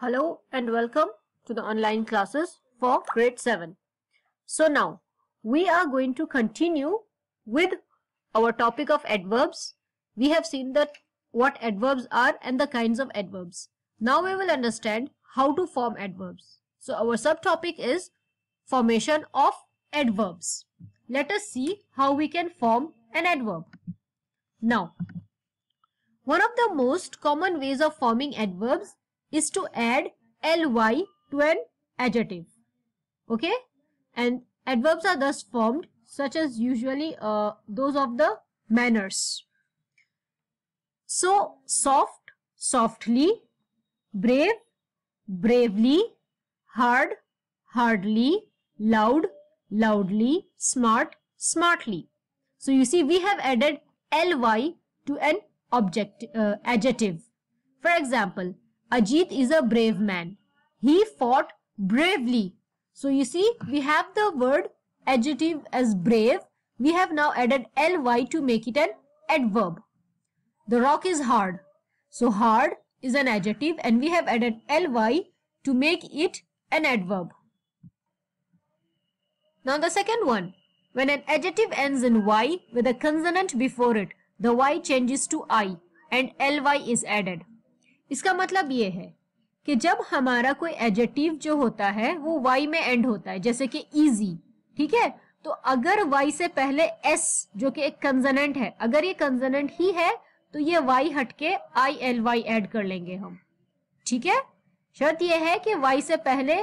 Hello and welcome to the online classes for grade 7. So now we are going to continue with our topic of adverbs. We have seen that what adverbs are and the kinds of adverbs. Now we will understand how to form adverbs. So our subtopic is formation of adverbs. Let us see how we can form an adverb. Now, one of the most common ways of forming adverbs is to add ly to an adjective. Okay? And adverbs are thus formed such as usually uh, those of the manners. So, soft, softly, brave, bravely, hard, hardly, loud, loudly, smart, smartly. So, you see we have added ly to an object uh, adjective. For example, Ajit is a brave man. He fought bravely. So you see, we have the word adjective as brave. We have now added ly to make it an adverb. The rock is hard. So hard is an adjective and we have added ly to make it an adverb. Now the second one. When an adjective ends in y with a consonant before it, the y changes to i and ly is added. इसका मतलब ये है कि जब हमारा कोई adjective जो होता है वो वाई में एंड होता है जैसे कि इजी ठीक है तो अगर वाई से पहले एस जो कि एक कंजनेंट है अगर ये कंजनेंट ही है तो ये वाई हटके आई एल वाई एड कर लेंगे हम ठीक है शर्त यह है कि वाई से पहले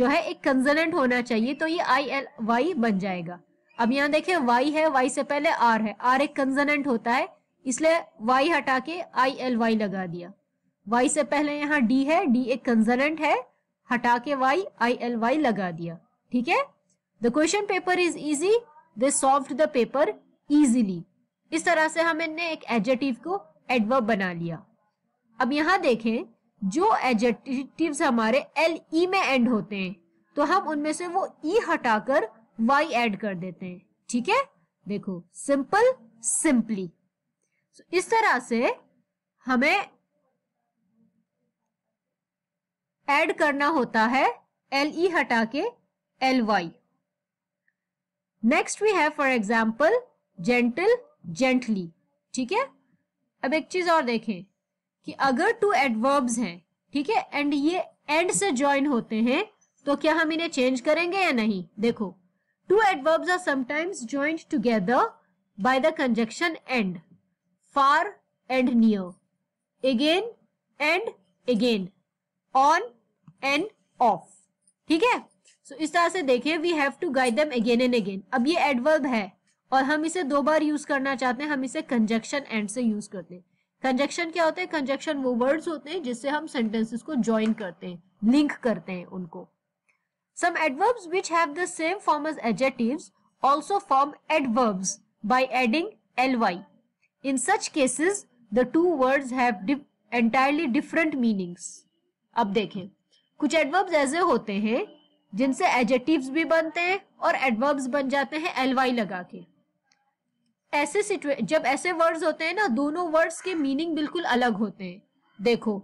जो है एक कंजनेंट होना चाहिए तो ये आई एल वाई बन जाएगा अब यहां देखे वाई है वाई से पहले आर है आर एक कंजनेंट होता है इसलिए वाई हटा के आई एल वाई लगा दिया वाई से पहले यहाँ डी है डी एक कंजरेंट है हटा के वाई आई एल वाई लगा दिया ठीक है the question paper is easy they solve the paper easily इस तरह से हमने एक एडजेटिव को एडवर्ब बना लिया अब यहाँ देखें जो एडजेटिव्स हमारे एल ई e में एंड होते हैं तो हम उनमें से वो ई e हटाकर वाई एड कर देते हैं ठीक है देखो सिंपल सिंपली इस तरह से हमें ऐड करना होता है एल ई e हटा के L Y next we have for example gentle gently ठीक है अब एक चीज और देखें कि अगर टू एडवर्ब्स हैं ठीक है एंड ये एंड से ज्वाइन होते हैं तो क्या हम इन्हें चेंज करेंगे या नहीं देखो two adverbs are sometimes joint together by the conjunction and far and near again and again on and off ठीक है सो इस तरह से देखिए we have to guide them again and again अब ये एडवर्ब है और हम इसे दो बार यूज करना चाहते हैं हम इसे कंजक्शन एंड से यूज करते हैं कंजक्शन क्या होते हैं कंजक्शन वो वर्ड्स होते हैं जिससे हम सेंटेंसेस को ज्वाइन करते हैं लिंक करते हैं उनको some adverbs which have the same form as adjectives also form adverbs by adding L Y in such cases the two words have entirely different meanings अब देखें कुछ एडवर्ब्स ऐसे होते हैं जिनसे एडजेक्टिव्स भी बनते हैं और एडवर्ब्स बन जाते हैं एलवाई लगा के ऐसे जब ऐसे वर्ड्स होते हैं ना दोनों वर्ड्स के मीनिंग बिल्कुल अलग होते हैं देखो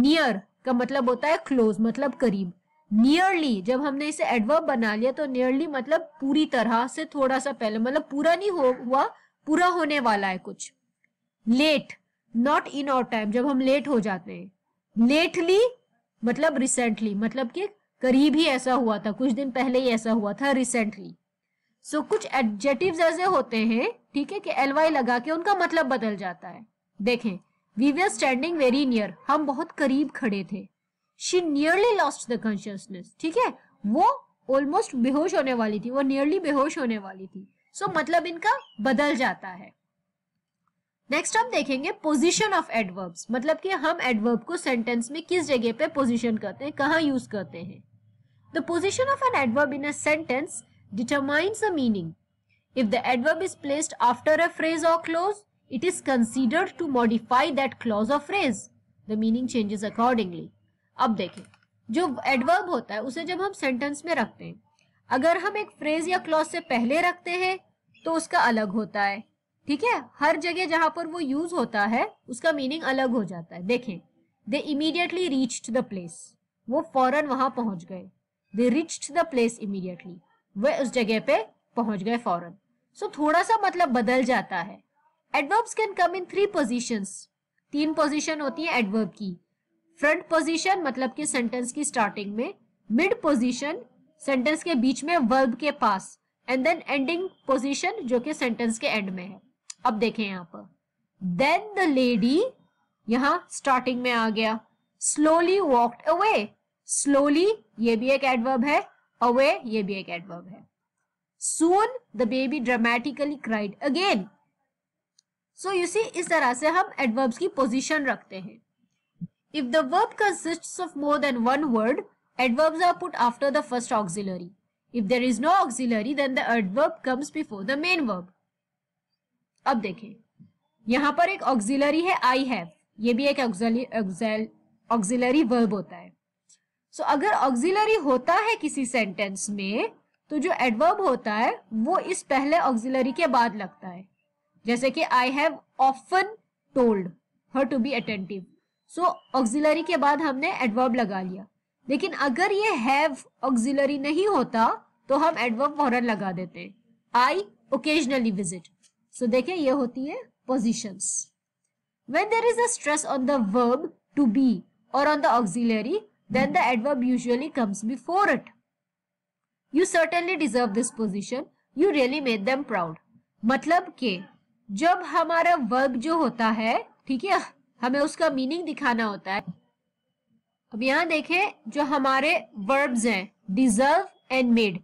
नियर का मतलब होता है क्लोज मतलब करीब नियरली जब हमने इसे एडवर्ब बना लिया तो नियरली मतलब पूरी तरह से थोड़ा सा पहले मतलब पूरा नहीं हो हुआ पूरा होने वाला है कुछ लेट नॉट इन और टाइम जब हम लेट हो जाते हैं लेटली मतलब रिसेंटली मतलब कि करीब ही ऐसा हुआ था कुछ दिन पहले ही ऐसा हुआ था रिसेंटली सो so, कुछ एडजेटिव ऐसे होते हैं ठीक है कि एल वाई लगा के उनका मतलब बदल जाता है देखें we we are standing very near हम बहुत करीब खड़े थे she nearly lost the consciousness ठीक है वो ऑलमोस्ट बेहोश होने वाली थी वो नियरली बेहोश होने वाली थी सो so, मतलब इनका बदल जाता है नेक्स्ट हम देखेंगे पोजीशन ऑफ एडवर्ब्स मतलब कि हम एडवर्ब को सेंटेंस में किस जगह पे पोजीशन करते हैं कहाँ यूज करते हैं the position of an adverb in a sentence determines a meaning if the adverb is placed after a phrase और clause it is considered to modify that clause of phrase the meaning changes accordingly अब देखें जो adverb होता है उसे जब हम sentence में रखते हैं अगर हम एक फ्रेज या क्लॉज से पहले रखते हैं तो उसका अलग होता है ठीक है हर जगह जहां पर वो यूज होता है उसका मीनिंग अलग हो जाता है देखें they immediately reach the place वो फौरन वहां पहुंच गए they reach the place immediately वे उस जगह पे पहुंच गए फौरन सो so, थोड़ा सा मतलब बदल जाता है adverbs can come in three position तीन पोजिशन होती है एडवर्ब की फ्रंट पोजिशन मतलब कि सेंटेंस की स्टार्टिंग में मिड पोजिशन सेंटेंस के बीच में वर्ब के पास एंड देन एंडिंग पोजिशन जो कि सेंटेंस के एंड में है अब देखें यहां पर देन द लेडी यहां स्टार्टिंग में आ गया स्लोली वॉक्ड अवे स्लोली ये भी एक एडवर्ब है अवे ये भी एक एडवर्ब है soon the baby dramatically cried again so you see इस तरह से हम एडवर्ब्स की पोजिशन रखते हैं if the verb consists of more than one word adverbs are put after the first auxiliary. If there is no auxiliary, then the adverb comes before the main verb. अब देखें यहाँ पर एक auxiliary है I have ये भी एक auxiliary verb होता है सो so, अगर ऑक्सिलरी होता है किसी सेंटेंस में तो जो एडवर्ब होता है वो इस पहले ऑक्सिलरी के बाद लगता है जैसे कि I have often told her to be attentive so auxiliary के बाद हमने एडवर्ब लगा लिया लेकिन अगर ये हैव ऑक्सिलरी नहीं होता तो हम एडवर्ब फॉरन लगा देते आई ओकेजनली विजिट सो देखिए ये होती है positions when there is a stress on the verb to be और on the auxiliary then the adverb usually comes before it you certainly deserve this position you really made them proud मतलब के जब हमारा verb जो होता है ठीक है हमें उसका मीनिंग दिखाना होता है अब यहाँ देखें जो हमारे वर्ब्स हैं डिजर्व एंड मेड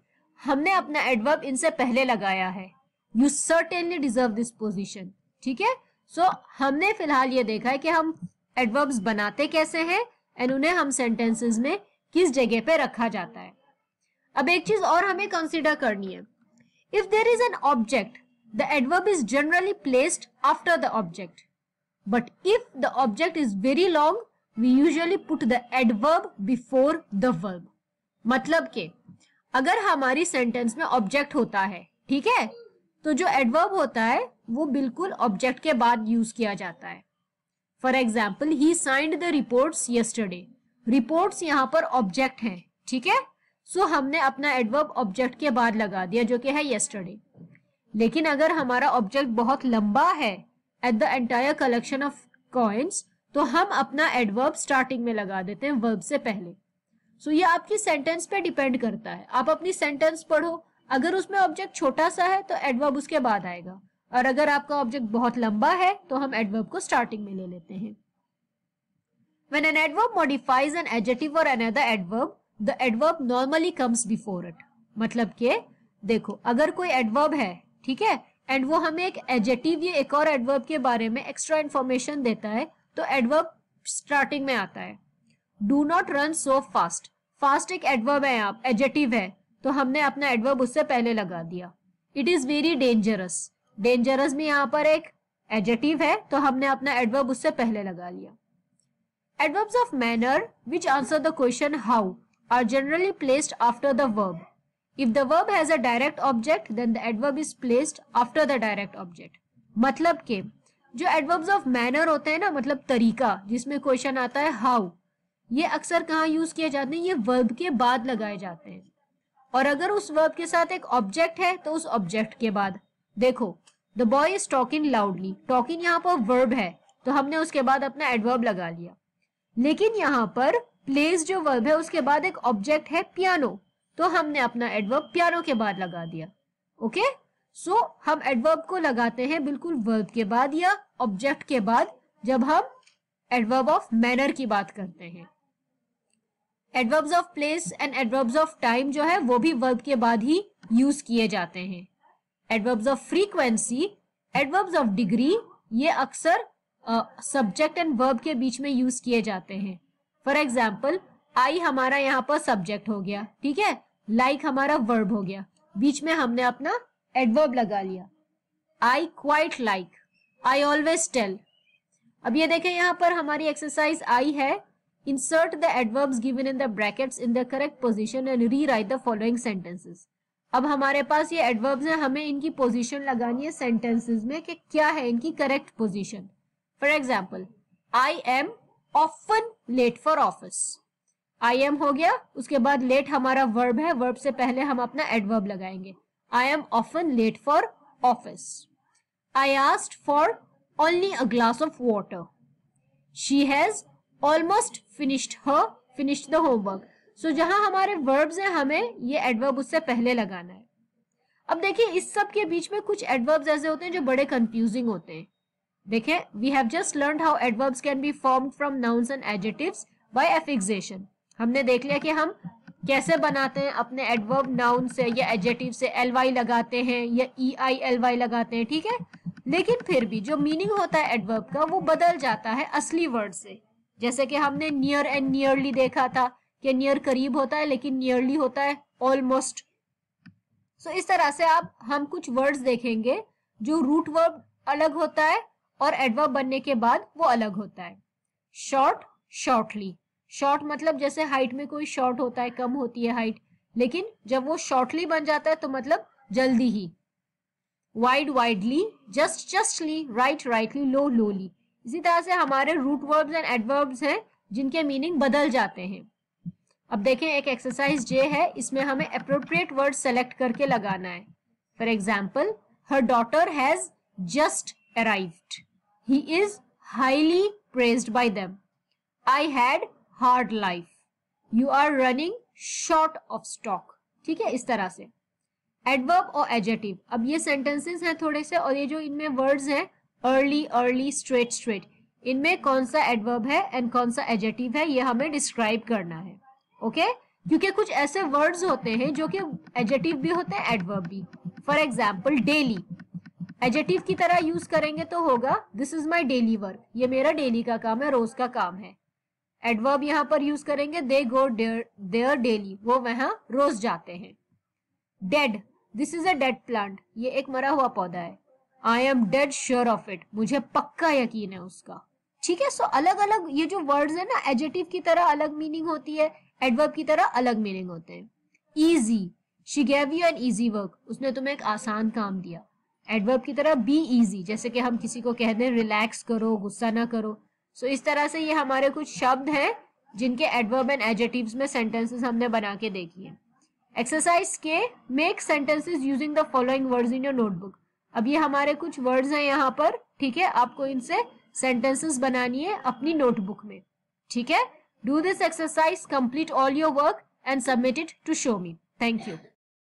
हमने अपना एडवर्ब इनसे पहले लगाया है you certainly deserve this position ठीक है सो हमने फिलहाल ये देखा है कि हम एडवर्ब्स बनाते कैसे हैं एंड उन्हें हम सेंटेंसेस में किस जगह पे रखा जाता है अब एक चीज और हमें कंसिडर करनी है if there is an object the adverb is generally placed after the object but if the object is very long we usually put the adverb before the verb मतलब के अगर हमारी सेंटेंस में ऑब्जेक्ट होता है ठीक है तो जो एडवर्ब होता है वो बिल्कुल ऑब्जेक्ट के बाद यूज किया जाता है for example he signed the reports yesterday reports यहाँ पर ऑब्जेक्ट हैं ठीक है सो so, हमने अपना एडवर्ब ऑब्जेक्ट के बाद लगा दिया जो कि है यस्टरडे लेकिन अगर हमारा ऑब्जेक्ट बहुत लंबा है at the entire collection of coins तो हम अपना एडवर्ब स्टार्टिंग में लगा देते हैं वर्ब से पहले सो so, ये आपकी सेंटेंस पे डिपेंड करता है आप अपनी सेंटेंस पढ़ो अगर उसमें ऑब्जेक्ट छोटा सा है तो एडवर्ब उसके बाद आएगा और अगर आपका ऑब्जेक्ट बहुत लंबा है तो हम एडवर्ब को स्टार्टिंग में ले लेते हैं When an adverb modifies an adjective or another adverb, the adverb normally comes before it. मतलब के देखो अगर कोई एडवर्ब है ठीक है एंड वो हमें एक एजेटिव या एक और एडवर्ब के बारे में एक्स्ट्रा इन्फॉर्मेशन देता है तो एडवर्ब स्टार्टिंग में आता है do not run so fast fast एक एडवर्ब है आप एजेटिव है तो हमने अपना एडवर्ब उससे पहले लगा दिया it is very dangerous dangerous में यहाँ पर एक एजेटिव है तो हमने अपना एडवर्ब उससे पहले लगा लिया adverbs of manner which answer the question how are generally placed after the verb if the verb has a direct object then the adverb is placed after the direct object मतलब के जो adverbs of manner होते हैं ना मतलब तरीका जिसमें question आता है हाउ ये अक्सर कहाँ यूज किए जाते हैं ये वर्ब के बाद लगाए जाते हैं और अगर उस वर्ब के साथ एक ऑब्जेक्ट है तो उस ऑब्जेक्ट के बाद देखो the boy is talking loudly talking यहाँ पर वर्ब है तो हमने उसके बाद अपना एडवर्ब लगा लिया लेकिन यहाँ पर प्लेस जो वर्ब है उसके बाद एक ऑब्जेक्ट है पियानो तो हमने अपना एडवर्ब पियानो के बाद लगा दिया ओके सो so, हम एडवर्ब को लगाते हैं बिल्कुल वर्ब के बाद या ऑब्जेक्ट के बाद जब हम एडवर्ब ऑफ मैनर की बात करते हैं adverbs of place and adverbs of time जो है वो भी वर्ब के बाद ही यूज किए जाते हैं adverbs of frequency adverbs of degree ये अक्सर सब्जेक्ट एंड वर्ब के बीच में यूज किए जाते हैं फॉर एग्जाम्पल आई हमारा यहाँ पर सब्जेक्ट हो गया ठीक है लाइक like हमारा वर्ब हो गया बीच में हमने अपना एडवर्ब लगा लिया I quite like I always tell अब ये देखें यहाँ पर हमारी एक्सरसाइज आई है Insert the adverbs given in the brackets in the correct position and rewrite the following sentences. अब हमारे पास ये एडवर्ब्स हैं हमें इनकी पोजीशन लगानी है सेंटेंसेस में कि क्या है इनकी correct position for example I am often late for office I am हो गया उसके बाद लेट हमारा वर्ब है वर्ब से पहले हम अपना एडवर्ब लगाएंगे I am often late for office I asked for only a glass of water she has almost finished her finished the homework so जहां हमारे वर्ब्स हैं हमें ये एडवर्ब उससे पहले लगाना है अब देखिए इस सब के बीच में कुछ एडवर्ब्स ऐसे होते हैं जो बड़े कंफ्यूजिंग होते हैं देखें we have just learn how adverbs can be form from nouns and adjectives by affixation हमने देख लिया कि हम कैसे बनाते हैं अपने एडवर्ब नाउन से या एडजेटिव से एल वाई लगाते हैं या ई आई एल वाई लगाते हैं ठीक है लेकिन फिर भी जो मीनिंग होता है एडवर्ब का वो बदल जाता है असली वर्ड से जैसे कि हमने नियर एंड नियरली देखा था कि नियर करीब होता है लेकिन नियरली होता है ऑलमोस्ट सो so, इस तरह से आप हम कुछ वर्ड्स देखेंगे जो रूट वर्ब अलग होता है और एडवर्ब बनने के बाद वो अलग होता है शॉर्ट शॉर्टली शॉर्ट मतलब जैसे हाइट में कोई शॉर्ट होता है कम होती है हाइट लेकिन जब वो शॉर्टली बन जाता है तो मतलब जल्दी ही wide widely just justly right rightly low lowly इसी तरह से हमारे रूट वर्ब्स एंड एडवर्ब्स हैं जिनके मीनिंग बदल जाते हैं अब देखें एक एक्सरसाइज जे है इसमें हमें अप्रोप्रिएट वर्ड सेलेक्ट करके लगाना है for example her daughter has just arrived he is highly praised by them I had hard life you are running short of stock ठीक है इस तरह से एडवर्ब और एजेटिव अब ये सेंटेंसेस हैं थोड़े से और ये जो इनमें वर्ड्स हैं अर्ली अर्ली स्ट्रेट स्ट्रेट इनमें कौन सा एडवर्ब है एंड कौन सा एजेटिव है ये हमें डिस्क्राइब करना है ओके okay? क्योंकि कुछ ऐसे वर्ड्स होते हैं जो कि एजेटिव भी होते हैं एडवर्ब भी फॉर एग्जाम्पल डेली एजेटिव की तरह यूज करेंगे तो होगा this is my daily work ये मेरा डेली का काम है रोज का काम है एडवर्ब यहाँ पर यूज करेंगे दे गो देयर डेली वो वहां रोज जाते हैं dead this is a dead plant ये एक मरा हुआ पौधा है I am dead sure of it मुझे पक्का यकीन है उसका ठीक है सो अलग अलग ये जो वर्ड्स है ना एजेटिव की तरह अलग मीनिंग होती है एडवर्ब की तरह अलग मीनिंग होते हैं easy she gave you an easy work उसने तुम्हें एक आसान काम दिया एडवर्ब की तरह बी ईजी जैसे कि हम किसी को कह दें रिलैक्स करो गुस्सा ना करो सो so, इस तरह से ये हमारे कुछ शब्द हैं जिनके एडवर्ब एंड एजेटिव्स में सेंटेंसेस हमने बना के देखी है एक्सरसाइज के make sentences using the following words in your notebook अब ये हमारे कुछ वर्ड्स हैं यहाँ पर ठीक है आपको इनसे सेंटेंसेस बनानी है अपनी नोटबुक में ठीक है do this exercise complete all your work and submit it to show me thank you